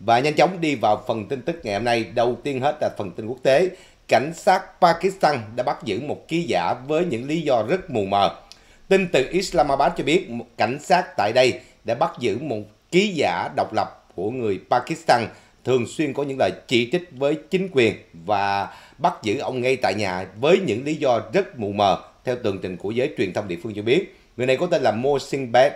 Và nhanh chóng đi vào phần tin tức ngày hôm nay, đầu tiên hết là phần tin quốc tế. Cảnh sát Pakistan đã bắt giữ một ký giả với những lý do rất mù mờ. Tin từ Islamabad cho biết, một cảnh sát tại đây đã bắt giữ một ký giả độc lập của người Pakistan thường xuyên có những lời chỉ trích với chính quyền và bắt giữ ông ngay tại nhà với những lý do rất mù mờ theo tường trình của giới truyền thông địa phương cho biết. Người này có tên là Mo Sinbad,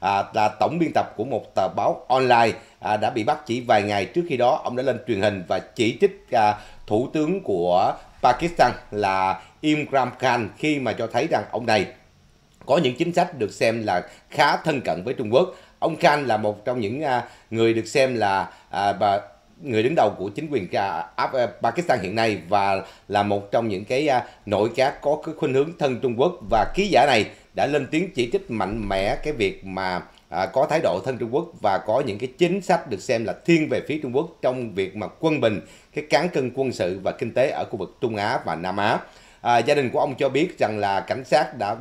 à, là tổng biên tập của một tờ báo online à, đã bị bắt chỉ vài ngày trước khi đó. Ông đã lên truyền hình và chỉ trích à, thủ tướng của Pakistan là Imran Khan khi mà cho thấy rằng ông này có những chính sách được xem là khá thân cận với Trung Quốc. Ông Khan là một trong những à, người được xem là à, bà, người đứng đầu của chính quyền à, à, Pakistan hiện nay và là một trong những cái à, nội các có cái khuynh hướng thân Trung Quốc và ký giả này đã lên tiếng chỉ trích mạnh mẽ cái việc mà à, có thái độ thân Trung Quốc và có những cái chính sách được xem là thiên về phía Trung Quốc trong việc mà quân bình cái cán cân quân sự và kinh tế ở khu vực Trung Á và Nam Á. À, gia đình của ông cho biết rằng là cảnh sát đã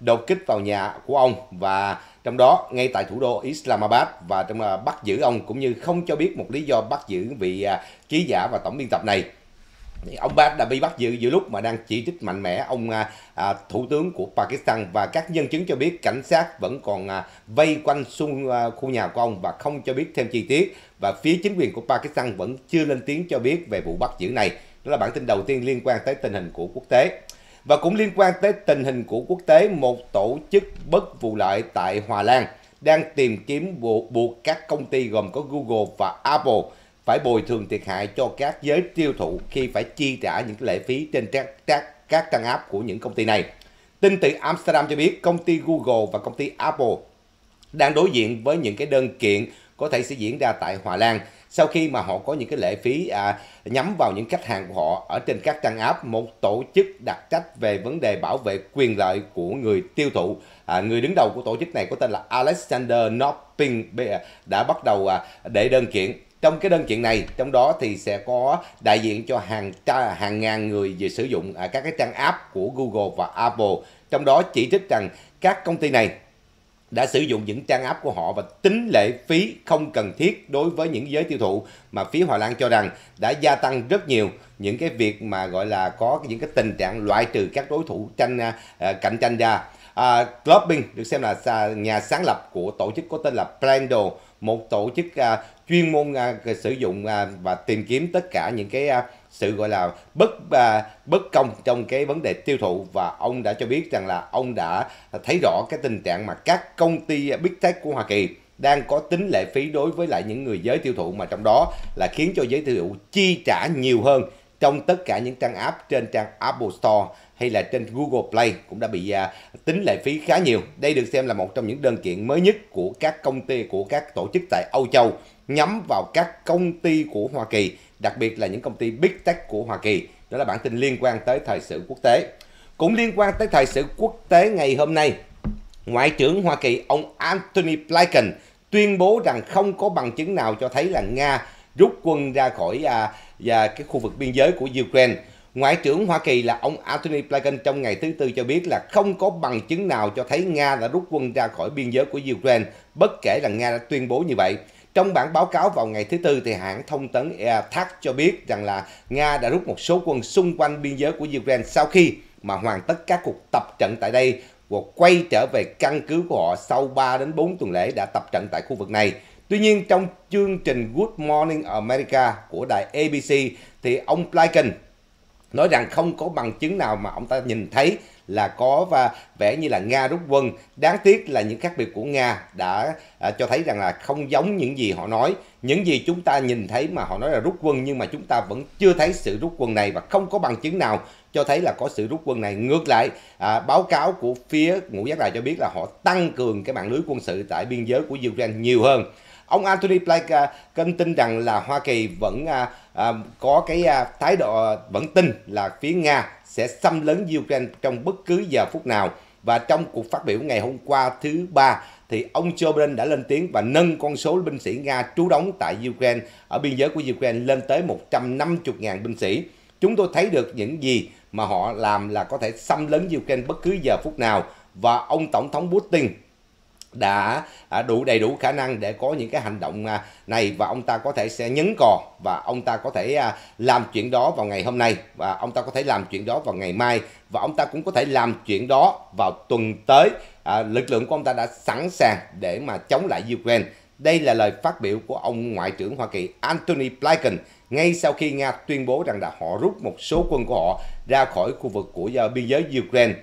đột kích vào nhà của ông và trong đó ngay tại thủ đô Islamabad và trong là bắt giữ ông cũng như không cho biết một lý do bắt giữ vị à, ký giả và tổng biên tập này ông đã bị bắt giữ giữa lúc mà đang chỉ trích mạnh mẽ ông à, à, thủ tướng của Pakistan và các nhân chứng cho biết cảnh sát vẫn còn à, vây quanh xung à, khu nhà của ông và không cho biết thêm chi tiết và phía chính quyền của Pakistan vẫn chưa lên tiếng cho biết về vụ bắt giữ này. Đó là bản tin đầu tiên liên quan tới tình hình của quốc tế. Và cũng liên quan tới tình hình của quốc tế, một tổ chức bất vụ lợi tại Hòa Lan đang tìm kiếm buộc, buộc các công ty gồm có Google và Apple phải bồi thường thiệt hại cho các giới tiêu thụ khi phải chi trả những lệ phí trên các, các, các trang app của những công ty này. Tin từ Amsterdam cho biết công ty Google và công ty Apple đang đối diện với những cái đơn kiện có thể sẽ diễn ra tại Hòa Lan sau khi mà họ có những cái lệ phí à, nhắm vào những khách hàng của họ ở trên các trang app một tổ chức đặc trách về vấn đề bảo vệ quyền lợi của người tiêu thụ à, người đứng đầu của tổ chức này có tên là Alexander Nopping à, đã bắt đầu à, đệ đơn kiện trong cái đơn kiện này trong đó thì sẽ có đại diện cho hàng hàng ngàn người về sử dụng à, các cái trang app của Google và Apple trong đó chỉ trích rằng các công ty này đã sử dụng những trang app của họ và tính lệ phí không cần thiết đối với những giới tiêu thụ mà phía Hòa Lan cho rằng đã gia tăng rất nhiều những cái việc mà gọi là có những cái tình trạng loại trừ các đối thủ tranh à, à cạnh tranh ra. À, Clubbing được xem là nhà sáng lập của tổ chức có tên là Plando một tổ chức à, chuyên môn à, sử dụng à, và tìm kiếm tất cả những cái à, sự gọi là bất à, bất công trong cái vấn đề tiêu thụ và ông đã cho biết rằng là ông đã thấy rõ cái tình trạng mà các công ty big tech của Hoa Kỳ đang có tính lệ phí đối với lại những người giới tiêu thụ mà trong đó là khiến cho giới tiêu thụ chi trả nhiều hơn trong tất cả những trang app trên trang Apple Store hay là trên Google Play cũng đã bị à, tính lệ phí khá nhiều. Đây được xem là một trong những đơn kiện mới nhất của các công ty của các tổ chức tại Âu Châu nhắm vào các công ty của Hoa Kỳ, đặc biệt là những công ty Big Tech của Hoa Kỳ. Đó là bản tin liên quan tới thời sự quốc tế. Cũng liên quan tới thời sự quốc tế ngày hôm nay, Ngoại trưởng Hoa Kỳ ông Antony Blinken tuyên bố rằng không có bằng chứng nào cho thấy là Nga rút quân ra khỏi à, và cái khu vực biên giới của Ukraine. Ngoại trưởng Hoa Kỳ là ông Antony Blinken trong ngày thứ Tư cho biết là không có bằng chứng nào cho thấy Nga đã rút quân ra khỏi biên giới của Ukraine, bất kể là Nga đã tuyên bố như vậy. Trong bản báo cáo vào ngày thứ Tư thì hãng thông tấn TASS cho biết rằng là Nga đã rút một số quân xung quanh biên giới của Ukraine sau khi mà hoàn tất các cuộc tập trận tại đây và quay trở về căn cứ của họ sau 3 đến 4 tuần lễ đã tập trận tại khu vực này. Tuy nhiên trong chương trình Good Morning America của đài ABC thì ông Blinken nói rằng không có bằng chứng nào mà ông ta nhìn thấy là có và vẻ như là Nga rút quân. Đáng tiếc là những khác biệt của Nga đã à, cho thấy rằng là không giống những gì họ nói. Những gì chúng ta nhìn thấy mà họ nói là rút quân nhưng mà chúng ta vẫn chưa thấy sự rút quân này và không có bằng chứng nào cho thấy là có sự rút quân này. Ngược lại, à, báo cáo của phía Ngũ Giác Đài cho biết là họ tăng cường cái mạng lưới quân sự tại biên giới của Ukraine nhiều hơn. Ông Anthony Blinken tin rằng là Hoa Kỳ vẫn à, à, có cái à, thái độ vẫn tin là phía Nga sẽ xâm lấn Ukraine trong bất cứ giờ phút nào. Và trong cuộc phát biểu ngày hôm qua thứ ba thì ông Joe Biden đã lên tiếng và nâng con số binh sĩ Nga trú đóng tại Ukraine ở biên giới của Ukraine lên tới 150.000 binh sĩ. Chúng tôi thấy được những gì mà họ làm là có thể xâm lấn Ukraine bất cứ giờ phút nào và ông Tổng thống Putin đã à, đủ đầy đủ khả năng để có những cái hành động à, này và ông ta có thể sẽ nhấn cò và ông ta có thể à, làm chuyện đó vào ngày hôm nay và ông ta có thể làm chuyện đó vào ngày mai và ông ta cũng có thể làm chuyện đó vào tuần tới à, lực lượng của ông ta đã sẵn sàng để mà chống lại Ukraine đây là lời phát biểu của ông Ngoại trưởng Hoa Kỳ Antony Blinken ngay sau khi Nga tuyên bố rằng đã họ rút một số quân của họ ra khỏi khu vực của biên giới Ukraine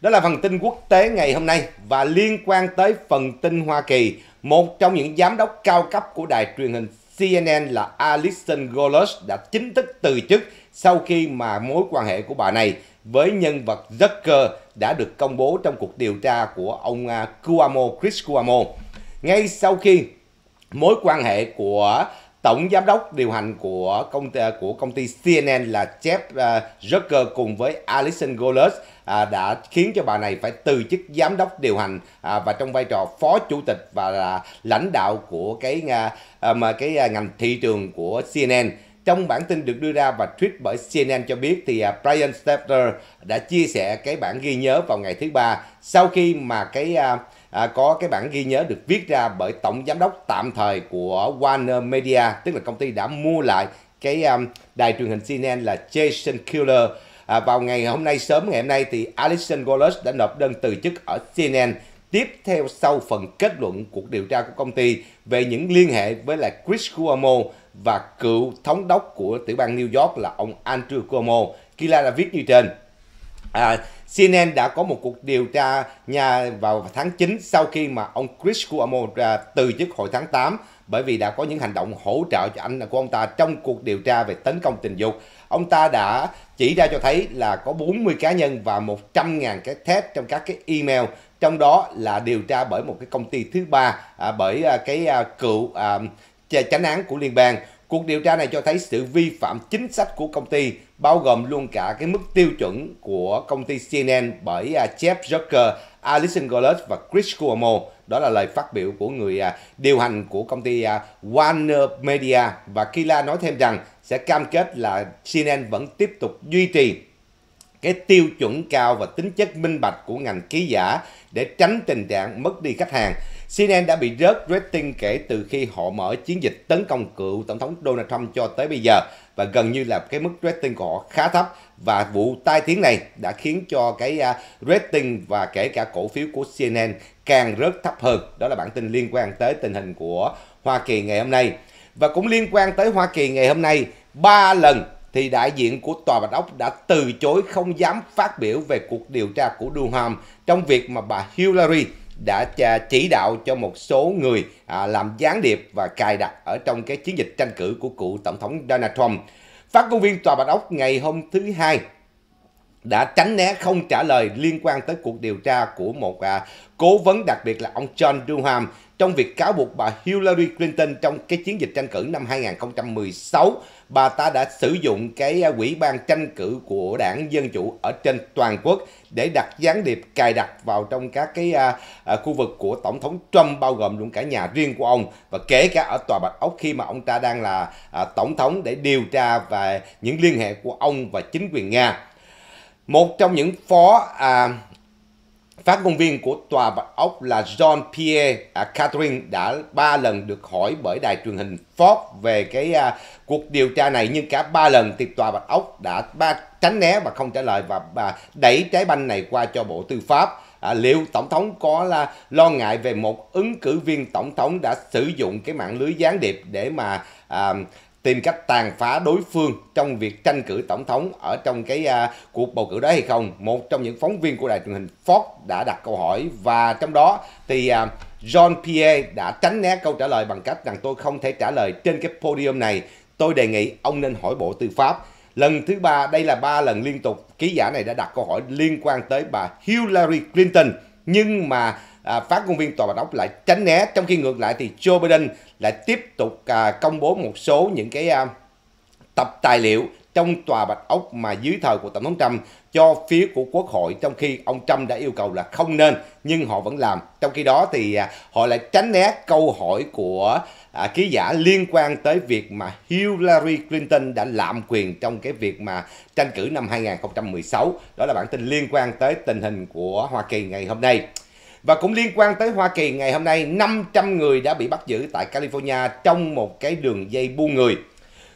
đó là phần tin quốc tế ngày hôm nay và liên quan tới phần tin Hoa Kỳ. Một trong những giám đốc cao cấp của đài truyền hình CNN là Alison Golos đã chính thức từ chức sau khi mà mối quan hệ của bà này với nhân vật Zucker đã được công bố trong cuộc điều tra của ông à, Cuomo, Chris Cuomo. Ngay sau khi mối quan hệ của tổng giám đốc điều hành của công ty của công ty CNN là Jeff à, Zucker cùng với Alison Golas à, đã khiến cho bà này phải từ chức giám đốc điều hành à, và trong vai trò phó chủ tịch và là lãnh đạo của cái mà cái ngành thị trường của CNN. Trong bản tin được đưa ra và tweet bởi CNN cho biết thì Brian Stelter đã chia sẻ cái bản ghi nhớ vào ngày thứ ba sau khi mà cái à, có cái bản ghi nhớ được viết ra bởi tổng giám đốc tạm thời của Warner Media, tức là công ty đã mua lại cái um, đài truyền hình CNN là Jason Killer. À, vào ngày hôm nay sớm ngày hôm nay thì Alison Wallace đã nộp đơn từ chức ở CNN tiếp theo sau phần kết luận cuộc điều tra của công ty về những liên hệ với là Chris Cuomo và cựu thống đốc của tiểu bang New York là ông Andrew Cuomo. Kila đã viết như trên à, CNN đã có một cuộc điều tra nhà vào tháng 9 sau khi mà ông Chris Cuomo ra từ chức hồi tháng 8 bởi vì đã có những hành động hỗ trợ cho anh của ông ta trong cuộc điều tra về tấn công tình dục. Ông ta đã chỉ ra cho thấy là có 40 cá nhân và 100.000 cái test trong các cái email trong đó là điều tra bởi một cái công ty thứ ba à, bởi à, cái à, cựu à, tránh án của liên bang Cuộc điều tra này cho thấy sự vi phạm chính sách của công ty, bao gồm luôn cả cái mức tiêu chuẩn của công ty CNN bởi à, Jeff Zucker, Alison Gollert và Chris Cuomo. Đó là lời phát biểu của người à, điều hành của công ty à, Warner Media. Và Kila nói thêm rằng sẽ cam kết là CNN vẫn tiếp tục duy trì cái tiêu chuẩn cao và tính chất minh bạch của ngành ký giả để tránh tình trạng mất đi khách hàng. CNN đã bị rớt rating kể từ khi họ mở chiến dịch tấn công cựu Tổng thống Donald Trump cho tới bây giờ và gần như là cái mức rating của họ khá thấp và vụ tai tiếng này đã khiến cho cái à, rating và kể cả cổ phiếu của CNN càng rớt thấp hơn. Đó là bản tin liên quan tới tình hình của Hoa Kỳ ngày hôm nay. Và cũng liên quan tới Hoa Kỳ ngày hôm nay, ba lần thì đại diện của Tòa Bạch Ốc đã từ chối không dám phát biểu về cuộc điều tra của Durham trong việc mà bà Hillary đã à, chỉ đạo cho một số người à, làm gián điệp và cài đặt ở trong cái chiến dịch tranh cử của cựu tổng thống Donald Trump. Phát ngôn viên Tòa Bạch Ốc ngày hôm thứ Hai đã tránh né không trả lời liên quan tới cuộc điều tra của một à, cố vấn đặc biệt là ông John Durham trong việc cáo buộc bà Hillary Clinton trong cái chiến dịch tranh cử năm 2016 bà ta đã sử dụng cái à, quỹ ban tranh cử của đảng Dân Chủ ở trên toàn quốc để đặt gián điệp cài đặt vào trong các cái à, à, khu vực của Tổng thống Trump bao gồm luôn cả nhà riêng của ông và kể cả ở Tòa Bạch Ốc khi mà ông ta đang là à, Tổng thống để điều tra về những liên hệ của ông và chính quyền Nga. Một trong những phó à, Phát ngôn viên của Tòa Bạch Ốc là John pierre à, Catherine đã ba lần được hỏi bởi đài truyền hình Fox về cái à, cuộc điều tra này nhưng cả ba lần thì Tòa Bạch Ốc đã ba tránh né và không trả lời và à, đẩy trái banh này qua cho Bộ Tư pháp. À, liệu tổng thống có là lo ngại về một ứng cử viên tổng thống đã sử dụng cái mạng lưới gián điệp để mà à, tìm cách tàn phá đối phương trong việc tranh cử tổng thống ở trong cái uh, cuộc bầu cử đó hay không? Một trong những phóng viên của đài truyền hình Fox đã đặt câu hỏi và trong đó thì uh, John Pierre đã tránh né câu trả lời bằng cách rằng tôi không thể trả lời trên cái podium này. Tôi đề nghị ông nên hỏi Bộ Tư pháp. Lần thứ ba, đây là ba lần liên tục ký giả này đã đặt câu hỏi liên quan tới bà Hillary Clinton nhưng mà à, phát ngôn viên tòa bạch ốc lại tránh né trong khi ngược lại thì Joe Biden lại tiếp tục à, công bố một số những cái à, tập tài liệu trong tòa bạch ốc mà dưới thời của tổng thống Trump cho phía của quốc hội trong khi ông Trump đã yêu cầu là không nên nhưng họ vẫn làm trong khi đó thì à, họ lại tránh né câu hỏi của à, ký giả liên quan tới việc mà Hillary Clinton đã lạm quyền trong cái việc mà tranh cử năm 2016 đó là bản tin liên quan tới tình hình của Hoa Kỳ ngày hôm nay và cũng liên quan tới Hoa Kỳ ngày hôm nay, 500 người đã bị bắt giữ tại California trong một cái đường dây buôn người.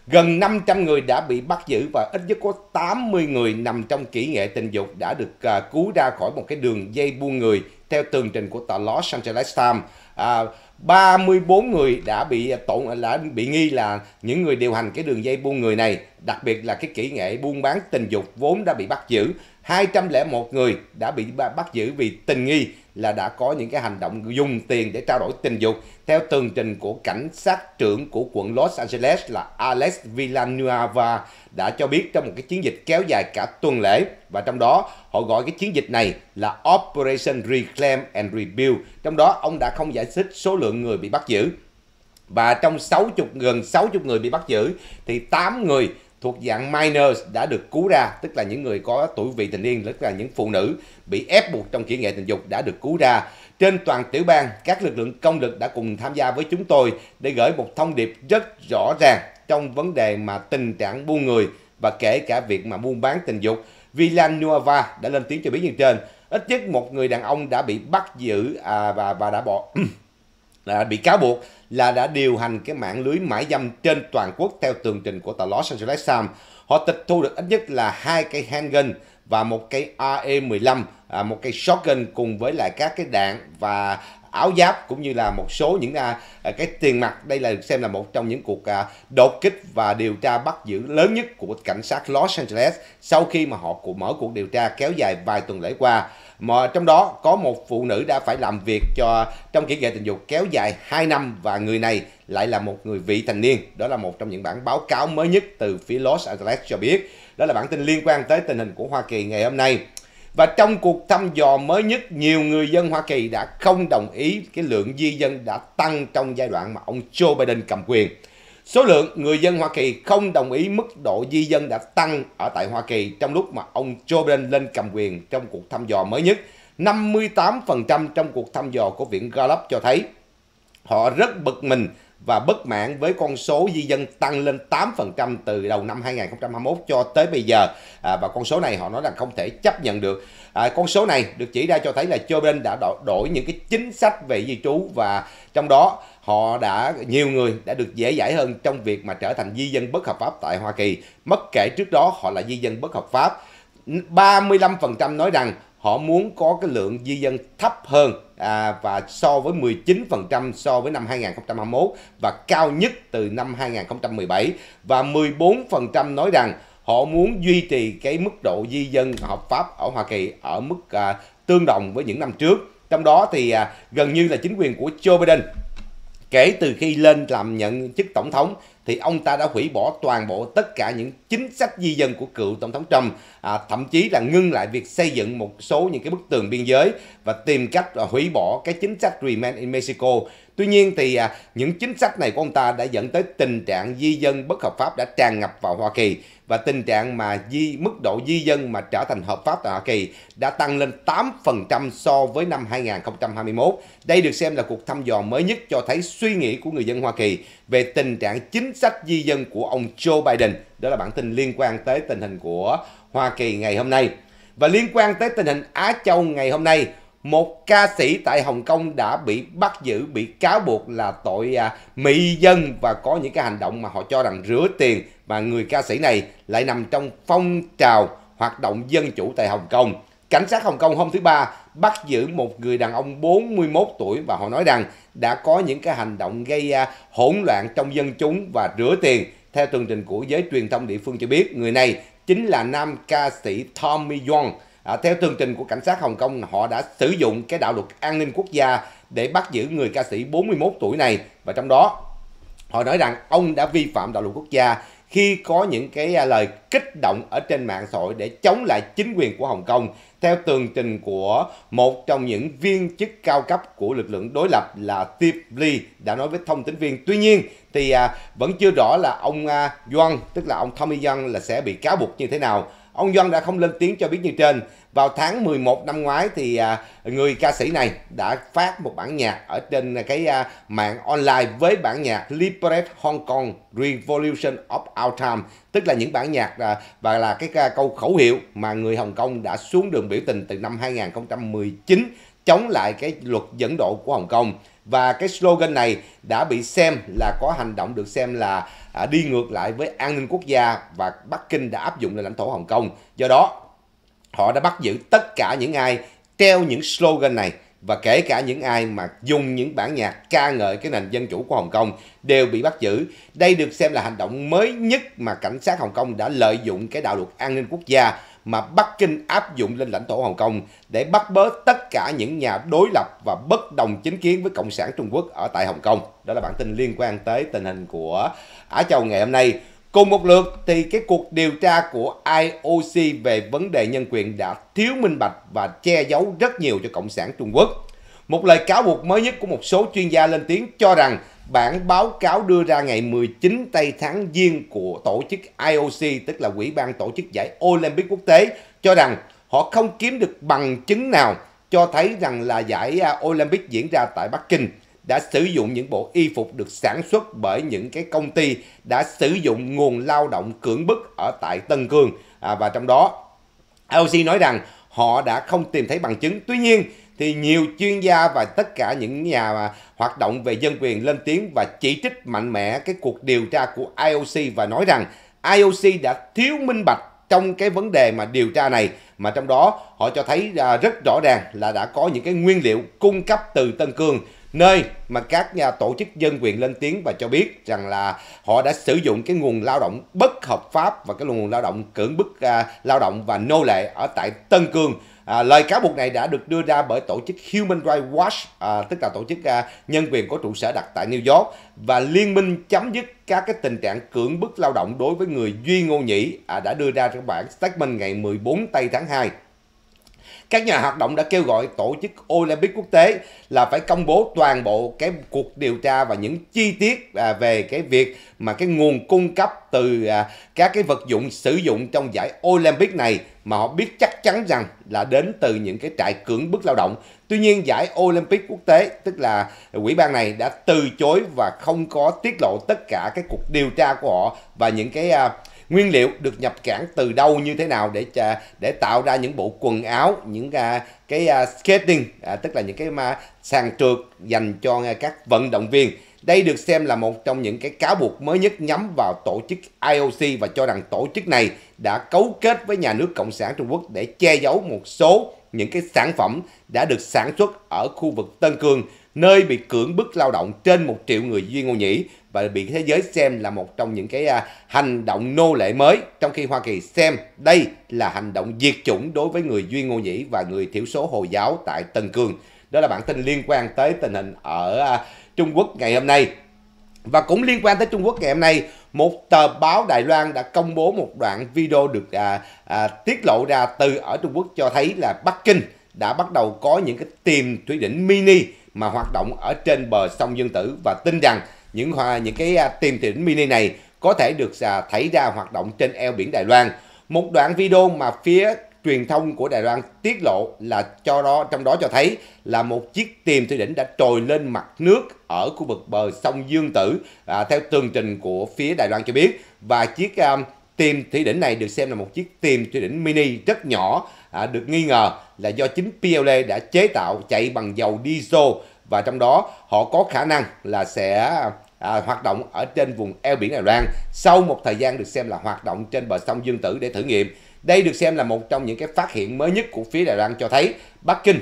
Gần 500 người đã bị bắt giữ và ít nhất có 80 người nằm trong kỹ nghệ tình dục đã được uh, cứu ra khỏi một cái đường dây buôn người theo tường trình của tờ Los Angeles Times. À, 34 người đã bị tổn là bị nghi là những người điều hành cái đường dây buôn người này, đặc biệt là cái kỹ nghệ buôn bán tình dục vốn đã bị bắt giữ. 201 người đã bị bắt giữ vì tình nghi là đã có những cái hành động dùng tiền để trao đổi tình dục theo tường trình của cảnh sát trưởng của quận Los Angeles là Alex Villanueva đã cho biết trong một cái chiến dịch kéo dài cả tuần lễ và trong đó họ gọi cái chiến dịch này là Operation Reclaim and Rebuild. Trong đó ông đã không giải thích số lượng người bị bắt giữ và trong 60 gần 60 người bị bắt giữ thì 8 người thuộc dạng minors đã được cứu ra, tức là những người có tuổi vị thành niên, tức là những phụ nữ bị ép buộc trong kỹ nghệ tình dục đã được cứu ra. Trên toàn tiểu bang, các lực lượng công lực đã cùng tham gia với chúng tôi để gửi một thông điệp rất rõ ràng trong vấn đề mà tình trạng buôn người và kể cả việc mà buôn bán tình dục. Villanueva đã lên tiếng cho biết như trên, ít nhất một người đàn ông đã bị bắt giữ à, và và đã bỏ là bị cáo buộc là đã điều hành cái mạng lưới mãi dâm trên toàn quốc theo tường trình của tờ Los Angeles Times. Họ tịch thu được ít nhất là hai cây handgun và một cây ae 15 à, một cây shotgun cùng với lại các cái đạn và áo giáp cũng như là một số những à, cái tiền mặt đây là được xem là một trong những cuộc à, đột kích và điều tra bắt giữ lớn nhất của cảnh sát Los Angeles sau khi mà họ mở cuộc điều tra kéo dài vài tuần lễ qua mà trong đó có một phụ nữ đã phải làm việc cho trong kỹ nghệ tình dục kéo dài 2 năm và người này lại là một người vị thành niên. Đó là một trong những bản báo cáo mới nhất từ phía Los Angeles cho biết. Đó là bản tin liên quan tới tình hình của Hoa Kỳ ngày hôm nay. Và trong cuộc thăm dò mới nhất, nhiều người dân Hoa Kỳ đã không đồng ý cái lượng di dân đã tăng trong giai đoạn mà ông Joe Biden cầm quyền. Số lượng người dân Hoa Kỳ không đồng ý mức độ di dân đã tăng ở tại Hoa Kỳ trong lúc mà ông Joe Biden lên cầm quyền trong cuộc thăm dò mới nhất. 58% trong cuộc thăm dò của Viện Gallup cho thấy họ rất bực mình và bất mãn với con số di dân tăng lên 8% từ đầu năm 2021 cho tới bây giờ à, và con số này họ nói là không thể chấp nhận được. À, con số này được chỉ ra cho thấy là Joe Biden đã đổi, đổi những cái chính sách về di trú và trong đó họ đã nhiều người đã được dễ dãi hơn trong việc mà trở thành di dân bất hợp pháp tại Hoa Kỳ. Mất kể trước đó họ là di dân bất hợp pháp. 35% nói rằng họ muốn có cái lượng di dân thấp hơn à, và so với 19% so với năm 2021 và cao nhất từ năm 2017 và 14% nói rằng họ muốn duy trì cái mức độ di dân hợp pháp ở Hoa Kỳ ở mức à, tương đồng với những năm trước. Trong đó thì à, gần như là chính quyền của Joe Biden Kể từ khi lên làm nhận chức tổng thống thì ông ta đã hủy bỏ toàn bộ tất cả những chính sách di dân của cựu tổng thống Trump, à, thậm chí là ngưng lại việc xây dựng một số những cái bức tường biên giới và tìm cách là hủy bỏ cái chính sách Remain in Mexico. Tuy nhiên thì à, những chính sách này của ông ta đã dẫn tới tình trạng di dân bất hợp pháp đã tràn ngập vào Hoa Kỳ và tình trạng mà di mức độ di dân mà trở thành hợp pháp tại Hoa Kỳ đã tăng lên 8% so với năm 2021. Đây được xem là cuộc thăm dò mới nhất cho thấy suy nghĩ của người dân Hoa Kỳ về tình trạng chính sách di dân của ông Joe Biden. Đó là bản tin liên quan tới tình hình của Hoa Kỳ ngày hôm nay. Và liên quan tới tình hình Á Châu ngày hôm nay, một ca sĩ tại Hồng Kông đã bị bắt giữ bị cáo buộc là tội à, mị dân và có những cái hành động mà họ cho rằng rửa tiền và người ca sĩ này lại nằm trong phong trào hoạt động dân chủ tại Hồng Kông. Cảnh sát Hồng Kông hôm thứ Ba bắt giữ một người đàn ông 41 tuổi và họ nói rằng đã có những cái hành động gây à, hỗn loạn trong dân chúng và rửa tiền. Theo tường trình của giới truyền thông địa phương cho biết, người này chính là nam ca sĩ Tommy Young À, theo tường trình của cảnh sát Hồng Kông, họ đã sử dụng cái đạo luật an ninh quốc gia để bắt giữ người ca sĩ 41 tuổi này và trong đó họ nói rằng ông đã vi phạm đạo luật quốc gia khi có những cái à, lời kích động ở trên mạng xã hội để chống lại chính quyền của Hồng Kông. Theo tường trình của một trong những viên chức cao cấp của lực lượng đối lập là Tiếp Lee đã nói với thông tin viên. Tuy nhiên thì à, vẫn chưa rõ là ông à, Yuan, tức là ông Tommy Young là sẽ bị cáo buộc như thế nào. Ông Doan đã không lên tiếng cho biết như trên. Vào tháng 11 năm ngoái thì à, người ca sĩ này đã phát một bản nhạc ở trên cái à, mạng online với bản nhạc Liberate Hong Kong Revolution of Our Time, tức là những bản nhạc à, và là cái à, câu khẩu hiệu mà người Hồng Kông đã xuống đường biểu tình từ năm 2019 chống lại cái luật dẫn độ của Hồng Kông và cái slogan này đã bị xem là có hành động được xem là à, đi ngược lại với an ninh quốc gia và Bắc Kinh đã áp dụng lên lãnh thổ Hồng Kông. Do đó, họ đã bắt giữ tất cả những ai treo những slogan này và kể cả những ai mà dùng những bản nhạc ca ngợi cái nền dân chủ của Hồng Kông đều bị bắt giữ. Đây được xem là hành động mới nhất mà cảnh sát Hồng Kông đã lợi dụng cái đạo luật an ninh quốc gia mà Bắc Kinh áp dụng lên lãnh thổ Hồng Kông để bắt bớ tất cả những nhà đối lập và bất đồng chính kiến với Cộng sản Trung Quốc ở tại Hồng Kông. Đó là bản tin liên quan tới tình hình của Á Châu ngày hôm nay. Cùng một lượt thì cái cuộc điều tra của IOC về vấn đề nhân quyền đã thiếu minh bạch và che giấu rất nhiều cho Cộng sản Trung Quốc. Một lời cáo buộc mới nhất của một số chuyên gia lên tiếng cho rằng Bản báo cáo đưa ra ngày 19 tây tháng Giêng của tổ chức IOC, tức là quỹ ban tổ chức giải Olympic quốc tế, cho rằng họ không kiếm được bằng chứng nào cho thấy rằng là giải à, Olympic diễn ra tại Bắc Kinh đã sử dụng những bộ y phục được sản xuất bởi những cái công ty đã sử dụng nguồn lao động cưỡng bức ở tại Tân Cương. À, và trong đó, IOC nói rằng họ đã không tìm thấy bằng chứng. Tuy nhiên, thì nhiều chuyên gia và tất cả những nhà hoạt động về dân quyền lên tiếng và chỉ trích mạnh mẽ cái cuộc điều tra của IOC và nói rằng IOC đã thiếu minh bạch trong cái vấn đề mà điều tra này mà trong đó họ cho thấy à, rất rõ ràng là đã có những cái nguyên liệu cung cấp từ Tân Cương nơi mà các nhà tổ chức dân quyền lên tiếng và cho biết rằng là họ đã sử dụng cái nguồn lao động bất hợp pháp và cái nguồn lao động cưỡng bức à, lao động và nô lệ ở tại Tân Cương À, lời cáo buộc này đã được đưa ra bởi tổ chức Human Rights Watch, à, tức là tổ chức à, nhân quyền có trụ sở đặt tại New York và liên minh chấm dứt các cái tình trạng cưỡng bức lao động đối với người Duy Ngô Nhĩ à, đã đưa ra trong bản statement ngày 14 tây tháng 2. Các nhà hoạt động đã kêu gọi tổ chức Olympic quốc tế là phải công bố toàn bộ cái cuộc điều tra và những chi tiết à, về cái việc mà cái nguồn cung cấp từ à, các cái vật dụng sử dụng trong giải Olympic này mà họ biết chắc chắn rằng là đến từ những cái trại cưỡng bức lao động. Tuy nhiên giải Olympic quốc tế tức là quỹ ban này đã từ chối và không có tiết lộ tất cả cái cuộc điều tra của họ và những cái uh, nguyên liệu được nhập cảng từ đâu như thế nào để để tạo ra những bộ quần áo những à, cái à, skating à, tức là những cái mà sàn trượt dành cho các vận động viên đây được xem là một trong những cái cáo buộc mới nhất nhắm vào tổ chức IOC và cho rằng tổ chức này đã cấu kết với nhà nước Cộng sản Trung Quốc để che giấu một số những cái sản phẩm đã được sản xuất ở khu vực Tân Cương nơi bị cưỡng bức lao động trên một triệu người Duy Ngô Nhĩ và bị thế giới xem là một trong những cái à, hành động nô lệ mới, trong khi Hoa Kỳ xem đây là hành động diệt chủng đối với người Duy Ngô Nhĩ và người thiểu số Hồi giáo tại Tân Cương. Đó là bản tin liên quan tới tình hình ở à, Trung Quốc ngày hôm nay. Và cũng liên quan tới Trung Quốc ngày hôm nay, một tờ báo Đài Loan đã công bố một đoạn video được à, à, tiết lộ ra từ ở Trung Quốc cho thấy là Bắc Kinh đã bắt đầu có những cái tìm thủy đỉnh mini mà hoạt động ở trên bờ sông Dương Tử và tin rằng những hoa những cái à, tìm tỉnh mini này có thể được à, thấy ra hoạt động trên eo biển Đài Loan. Một đoạn video mà phía truyền thông của Đài Loan tiết lộ là cho đó trong đó cho thấy là một chiếc tìm thủy đỉnh đã trồi lên mặt nước ở khu vực bờ sông Dương Tử à, theo tường trình của phía Đài Loan cho biết và chiếc um, Tìm thủy đỉnh này được xem là một chiếc tìm thủy đỉnh mini rất nhỏ, à, được nghi ngờ là do chính PLA đã chế tạo chạy bằng dầu diesel và trong đó họ có khả năng là sẽ à, hoạt động ở trên vùng eo biển Đài Loan sau một thời gian được xem là hoạt động trên bờ sông Dương Tử để thử nghiệm. Đây được xem là một trong những cái phát hiện mới nhất của phía Đài Loan cho thấy Bắc Kinh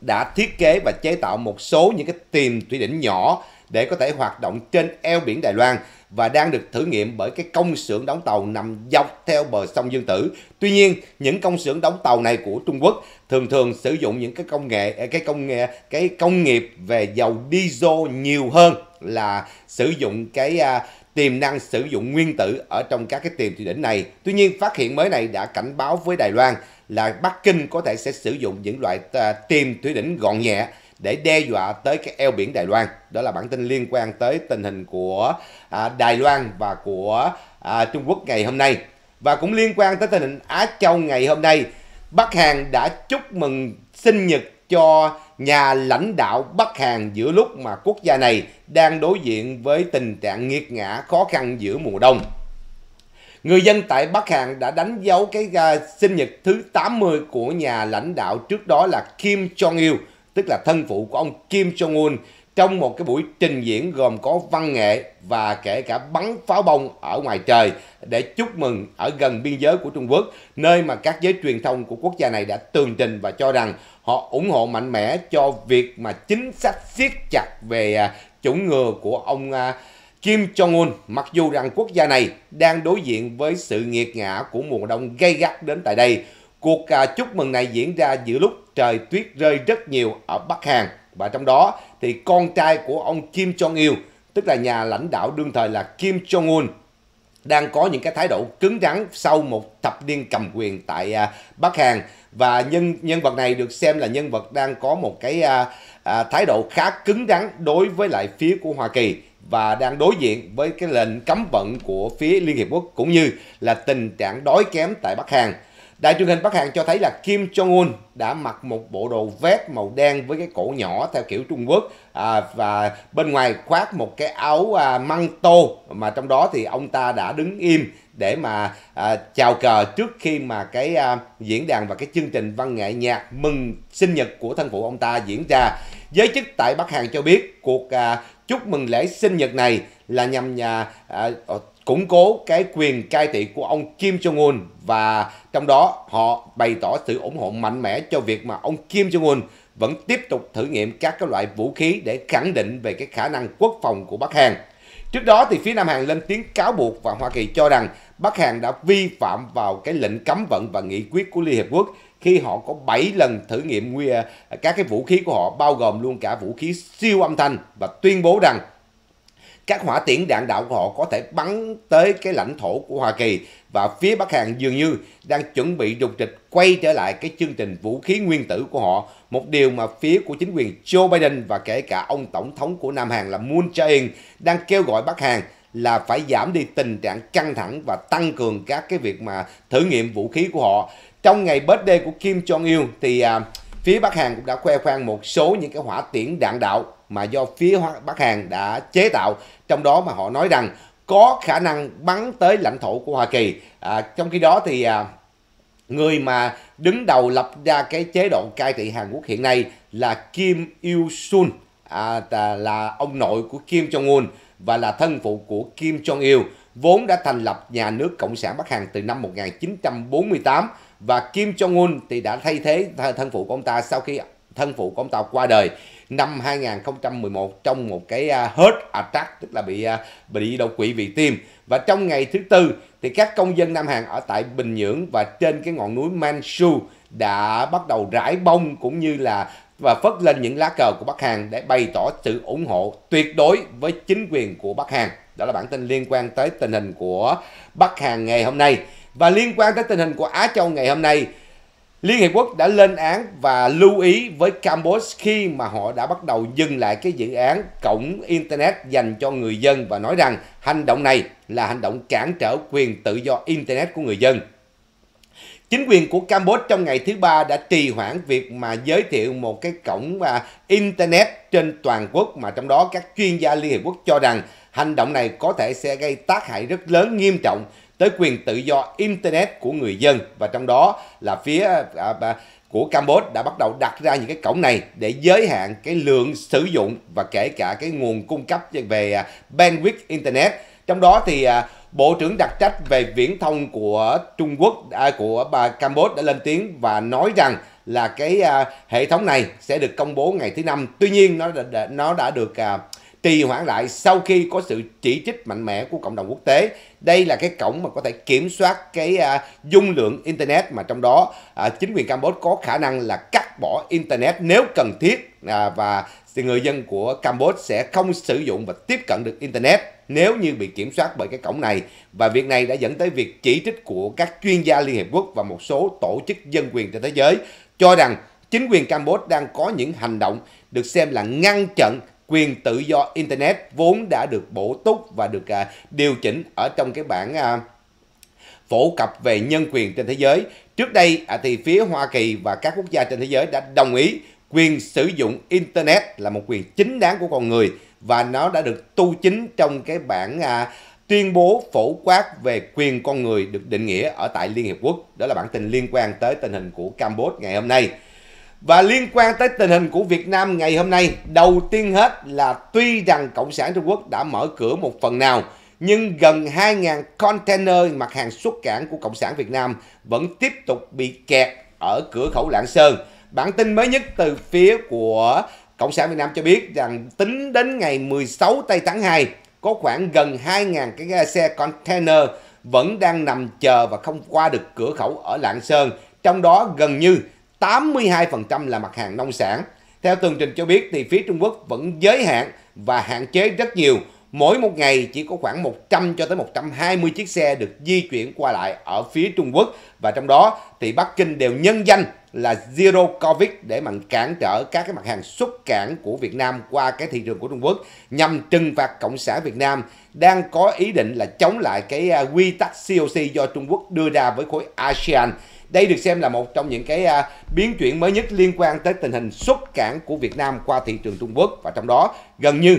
đã thiết kế và chế tạo một số những cái tìm thủy đỉnh nhỏ để có thể hoạt động trên eo biển Đài Loan và đang được thử nghiệm bởi cái công xưởng đóng tàu nằm dọc theo bờ sông Dương Tử. Tuy nhiên, những công xưởng đóng tàu này của Trung Quốc thường thường sử dụng những cái công nghệ à, cái công nghệ cái công nghiệp về dầu diesel nhiều hơn là sử dụng cái à, tiềm năng sử dụng nguyên tử ở trong các cái tiềm thủy đỉnh này. Tuy nhiên, phát hiện mới này đã cảnh báo với Đài Loan là Bắc Kinh có thể sẽ sử dụng những loại à, tiềm thủy đỉnh gọn nhẹ để đe dọa tới cái eo biển Đài Loan. Đó là bản tin liên quan tới tình hình của à, Đài Loan và của à, Trung Quốc ngày hôm nay. Và cũng liên quan tới tình hình Á Châu ngày hôm nay, Bắc Hàn đã chúc mừng sinh nhật cho nhà lãnh đạo Bắc Hàn giữa lúc mà quốc gia này đang đối diện với tình trạng nghiệt ngã khó khăn giữa mùa đông. Người dân tại Bắc Hàn đã đánh dấu cái à, sinh nhật thứ 80 của nhà lãnh đạo trước đó là Kim Jong-il tức là thân phụ của ông Kim Jong-un trong một cái buổi trình diễn gồm có văn nghệ và kể cả bắn pháo bông ở ngoài trời để chúc mừng ở gần biên giới của Trung Quốc, nơi mà các giới truyền thông của quốc gia này đã tường trình và cho rằng họ ủng hộ mạnh mẽ cho việc mà chính sách siết chặt về à, chủng ngừa của ông à, Kim Jong-un, mặc dù rằng quốc gia này đang đối diện với sự nghiệt ngã của mùa đông gây gắt đến tại đây, Cuộc à, chúc mừng này diễn ra giữa lúc trời tuyết rơi rất nhiều ở Bắc Hàn và trong đó thì con trai của ông Kim Jong-il tức là nhà lãnh đạo đương thời là Kim Jong-un đang có những cái thái độ cứng rắn sau một thập niên cầm quyền tại à, Bắc Hàn và nhân nhân vật này được xem là nhân vật đang có một cái à, à, thái độ khá cứng rắn đối với lại phía của Hoa Kỳ và đang đối diện với cái lệnh cấm vận của phía Liên Hiệp Quốc cũng như là tình trạng đói kém tại Bắc Hàn. Đài truyền hình Bắc Hàn cho thấy là Kim Jong-un đã mặc một bộ đồ vest màu đen với cái cổ nhỏ theo kiểu Trung Quốc à, và bên ngoài khoác một cái áo à, măng tô mà trong đó thì ông ta đã đứng im để mà à, chào cờ trước khi mà cái à, diễn đàn và cái chương trình văn nghệ nhạc mừng sinh nhật của thân phụ ông ta diễn ra. Giới chức tại Bắc Hàn cho biết cuộc à, chúc mừng lễ sinh nhật này là nhằm nhà à, ờ, củng cố cái quyền cai trị của ông Kim Jong-un và trong đó họ bày tỏ sự ủng hộ mạnh mẽ cho việc mà ông Kim Jong-un vẫn tiếp tục thử nghiệm các cái loại vũ khí để khẳng định về cái khả năng quốc phòng của Bắc Hàn. Trước đó thì phía Nam Hàn lên tiếng cáo buộc và Hoa Kỳ cho rằng Bắc Hàn đã vi phạm vào cái lệnh cấm vận và nghị quyết của Liên Hiệp Quốc khi họ có 7 lần thử nghiệm nguy à, các cái vũ khí của họ bao gồm luôn cả vũ khí siêu âm thanh và tuyên bố rằng các hỏa tiễn đạn đạo của họ có thể bắn tới cái lãnh thổ của Hoa Kỳ và phía Bắc Hàn dường như đang chuẩn bị đục trịch quay trở lại cái chương trình vũ khí nguyên tử của họ, một điều mà phía của chính quyền Joe Biden và kể cả ông tổng thống của Nam Hàn là Moon Jae-in đang kêu gọi Bắc Hàn là phải giảm đi tình trạng căng thẳng và tăng cường các cái việc mà thử nghiệm vũ khí của họ. Trong ngày birthday của Kim Jong Il thì uh, Phía Bắc Hàn cũng đã khoe khoang một số những cái hỏa tiễn đạn đạo mà do phía Bắc Hàn đã chế tạo, trong đó mà họ nói rằng có khả năng bắn tới lãnh thổ của Hoa Kỳ. À, trong khi đó thì à, người mà đứng đầu lập ra cái chế độ cai trị Hàn Quốc hiện nay là Kim Il Sung, à, là ông nội của Kim Jong Un và là thân phụ của Kim Jong Il, vốn đã thành lập nhà nước Cộng sản Bắc Hàn từ năm 1948 và Kim Jong-un thì đã thay thế thân phụ của ông ta sau khi thân phụ của ông ta qua đời năm 2011 trong một cái à, heart attack tức là bị à, bị đột quỵ vì tim và trong ngày thứ tư thì các công dân Nam Hàn ở tại Bình Nhưỡng và trên cái ngọn núi Manchu đã bắt đầu rải bông cũng như là và phất lên những lá cờ của Bắc Hàn để bày tỏ sự ủng hộ tuyệt đối với chính quyền của Bắc Hàn. Đó là bản tin liên quan tới tình hình của Bắc Hàn ngày hôm nay. Và liên quan tới tình hình của Á Châu ngày hôm nay, Liên Hiệp Quốc đã lên án và lưu ý với Campuchia khi mà họ đã bắt đầu dừng lại cái dự án cổng Internet dành cho người dân và nói rằng hành động này là hành động cản trở quyền tự do Internet của người dân. Chính quyền của Campuchia trong ngày thứ ba đã trì hoãn việc mà giới thiệu một cái cổng và Internet trên toàn quốc mà trong đó các chuyên gia Liên Hiệp Quốc cho rằng hành động này có thể sẽ gây tác hại rất lớn nghiêm trọng tới quyền tự do Internet của người dân và trong đó là phía à, à, à, của Campuchia đã bắt đầu đặt ra những cái cổng này để giới hạn cái lượng sử dụng và kể cả cái nguồn cung cấp về bandwidth Internet. Trong đó thì Bộ trưởng đặc trách về viễn thông của Trung Quốc à, của bà Campuchia đã lên tiếng và nói rằng là cái à, hệ thống này sẽ được công bố ngày thứ năm. Tuy nhiên nó đã, nó đã được à, trì hoãn lại sau khi có sự chỉ trích mạnh mẽ của cộng đồng quốc tế. Đây là cái cổng mà có thể kiểm soát cái à, dung lượng Internet mà trong đó à, chính quyền Campuchia có khả năng là cắt bỏ Internet nếu cần thiết à, và người dân của Campuchia sẽ không sử dụng và tiếp cận được Internet nếu như bị kiểm soát bởi cái cổng này. Và việc này đã dẫn tới việc chỉ trích của các chuyên gia Liên Hiệp Quốc và một số tổ chức dân quyền trên thế giới cho rằng chính quyền Campuchia đang có những hành động được xem là ngăn chặn quyền tự do Internet vốn đã được bổ túc và được à, điều chỉnh ở trong cái bản à, phổ cập về nhân quyền trên thế giới. Trước đây à, thì phía Hoa Kỳ và các quốc gia trên thế giới đã đồng ý quyền sử dụng Internet là một quyền chính đáng của con người và nó đã được tu chính trong cái bản à, tuyên bố phổ quát về quyền con người được định nghĩa ở tại Liên Hiệp Quốc. Đó là bản tin liên quan tới tình hình của Campuchia ngày hôm nay. Và liên quan tới tình hình của Việt Nam ngày hôm nay, đầu tiên hết là tuy rằng Cộng sản Trung Quốc đã mở cửa một phần nào, nhưng gần 2.000 container mặt hàng xuất cảng của Cộng sản Việt Nam vẫn tiếp tục bị kẹt ở cửa khẩu Lạng Sơn. Bản tin mới nhất từ phía của Cộng sản Việt Nam cho biết rằng tính đến ngày 16 tây tháng 2, có khoảng gần 2.000 cái xe container vẫn đang nằm chờ và không qua được cửa khẩu ở Lạng Sơn. Trong đó gần như 82% là mặt hàng nông sản. Theo tường trình cho biết thì phía Trung Quốc vẫn giới hạn và hạn chế rất nhiều. Mỗi một ngày chỉ có khoảng 100 cho tới 120 chiếc xe được di chuyển qua lại ở phía Trung Quốc và trong đó thì Bắc Kinh đều nhân danh là Zero Covid để mà cản trở các cái mặt hàng xuất cảng của Việt Nam qua cái thị trường của Trung Quốc nhằm trừng phạt Cộng sản Việt Nam đang có ý định là chống lại cái à, quy tắc COC do Trung Quốc đưa ra với khối ASEAN đây được xem là một trong những cái à, biến chuyển mới nhất liên quan tới tình hình xuất cảng của Việt Nam qua thị trường Trung Quốc và trong đó gần như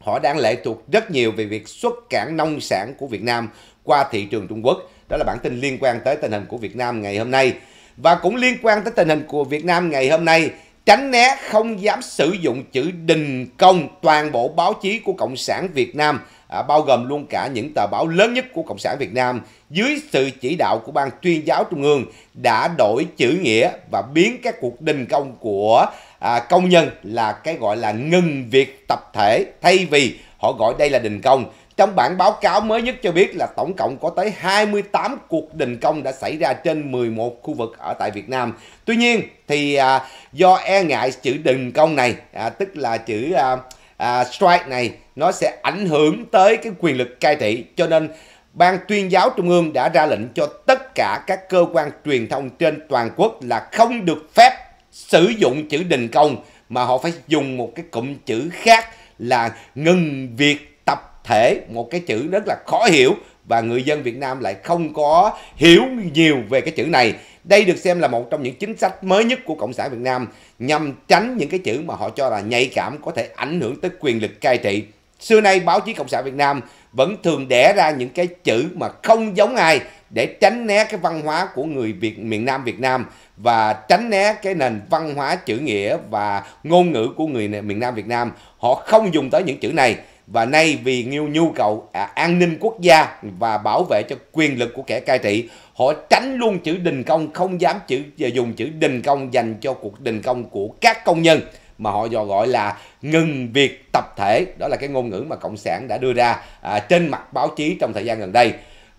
họ đang lệ thuộc rất nhiều về việc xuất cảng nông sản của Việt Nam qua thị trường Trung Quốc. Đó là bản tin liên quan tới tình hình của Việt Nam ngày hôm nay. Và cũng liên quan tới tình hình của Việt Nam ngày hôm nay, tránh né không dám sử dụng chữ đình công toàn bộ báo chí của Cộng sản Việt Nam – à, bao gồm luôn cả những tờ báo lớn nhất của Cộng sản Việt Nam dưới sự chỉ đạo của Ban tuyên giáo Trung ương đã đổi chữ nghĩa và biến các cuộc đình công của à, công nhân là cái gọi là ngừng việc tập thể thay vì họ gọi đây là đình công. Trong bản báo cáo mới nhất cho biết là tổng cộng có tới 28 cuộc đình công đã xảy ra trên 11 khu vực ở tại Việt Nam. Tuy nhiên thì à, do e ngại chữ đình công này, à, tức là chữ... À, à, strike này nó sẽ ảnh hưởng tới cái quyền lực cai trị cho nên Ban tuyên giáo Trung ương đã ra lệnh cho tất cả các cơ quan truyền thông trên toàn quốc là không được phép sử dụng chữ đình công mà họ phải dùng một cái cụm chữ khác là ngừng việc tập thể, một cái chữ rất là khó hiểu và người dân Việt Nam lại không có hiểu nhiều về cái chữ này. Đây được xem là một trong những chính sách mới nhất của Cộng sản Việt Nam nhằm tránh những cái chữ mà họ cho là nhạy cảm có thể ảnh hưởng tới quyền lực cai trị. Xưa nay báo chí Cộng sản Việt Nam vẫn thường đẻ ra những cái chữ mà không giống ai để tránh né cái văn hóa của người Việt miền Nam Việt Nam và tránh né cái nền văn hóa chữ nghĩa và ngôn ngữ của người miền Nam Việt Nam. Họ không dùng tới những chữ này và nay vì nhu, nhu cầu à, an ninh quốc gia và bảo vệ cho quyền lực của kẻ cai trị họ tránh luôn chữ đình công không dám chữ và dùng chữ đình công dành cho cuộc đình công của các công nhân mà họ dò gọi là ngừng việc tập thể đó là cái ngôn ngữ mà cộng sản đã đưa ra à, trên mặt báo chí trong thời gian gần đây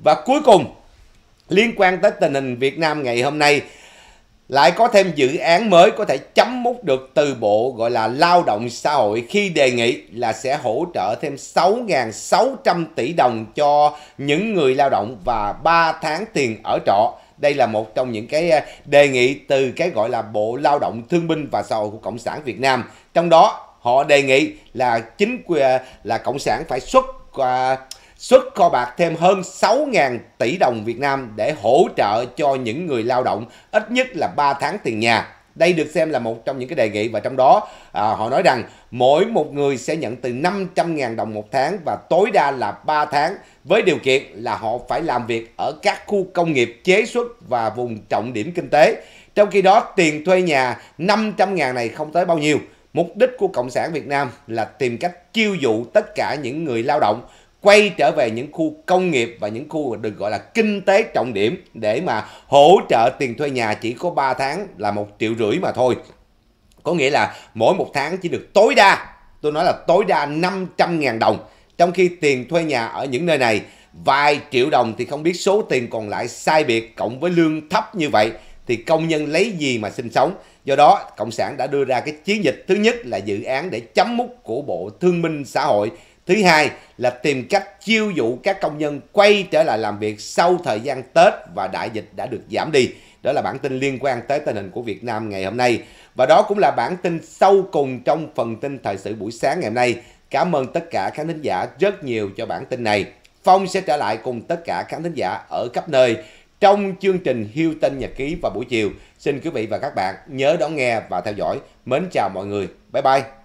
và cuối cùng liên quan tới tình hình Việt Nam ngày hôm nay lại có thêm dự án mới có thể chấm mút được từ Bộ gọi là Lao động Xã hội khi đề nghị là sẽ hỗ trợ thêm 6.600 tỷ đồng cho những người lao động và 3 tháng tiền ở trọ. Đây là một trong những cái ờ, đề nghị từ cái gọi là Bộ Lao động Thương binh và Xã hội của Cộng sản Việt Nam. Trong đó họ đề nghị là chính quyền ờ, là Cộng sản phải xuất xuất kho bạc thêm hơn 6.000 tỷ đồng Việt Nam để hỗ trợ cho những người lao động ít nhất là 3 tháng tiền nhà. Đây được xem là một trong những cái đề nghị và trong đó à, họ nói rằng mỗi một người sẽ nhận từ 500.000 đồng một tháng và tối đa là 3 tháng với điều kiện là họ phải làm việc ở các khu công nghiệp chế xuất và vùng trọng điểm kinh tế. Trong khi đó tiền thuê nhà 500.000 này không tới bao nhiêu. Mục đích của Cộng sản Việt Nam là tìm cách chiêu dụ tất cả những người lao động quay trở về những khu công nghiệp và những khu được gọi là kinh tế trọng điểm để mà hỗ trợ tiền thuê nhà chỉ có 3 tháng là một triệu rưỡi mà thôi. Có nghĩa là mỗi một tháng chỉ được tối đa, tôi nói là tối đa 500.000 đồng. Trong khi tiền thuê nhà ở những nơi này vài triệu đồng thì không biết số tiền còn lại sai biệt cộng với lương thấp như vậy thì công nhân lấy gì mà sinh sống. Do đó, Cộng sản đã đưa ra cái chiến dịch thứ nhất là dự án để chấm mút của Bộ Thương minh Xã hội Thứ hai là tìm cách chiêu dụ các công nhân quay trở lại làm việc sau thời gian Tết và đại dịch đã được giảm đi. Đó là bản tin liên quan tới tình hình của Việt Nam ngày hôm nay. Và đó cũng là bản tin sâu cùng trong phần tin thời sự buổi sáng ngày hôm nay. Cảm ơn tất cả khán thính giả rất nhiều cho bản tin này. Phong sẽ trở lại cùng tất cả khán thính giả ở khắp nơi trong chương trình Hiêu Tinh Nhật Ký vào buổi chiều. Xin quý vị và các bạn nhớ đón nghe và theo dõi. Mến chào mọi người. Bye bye.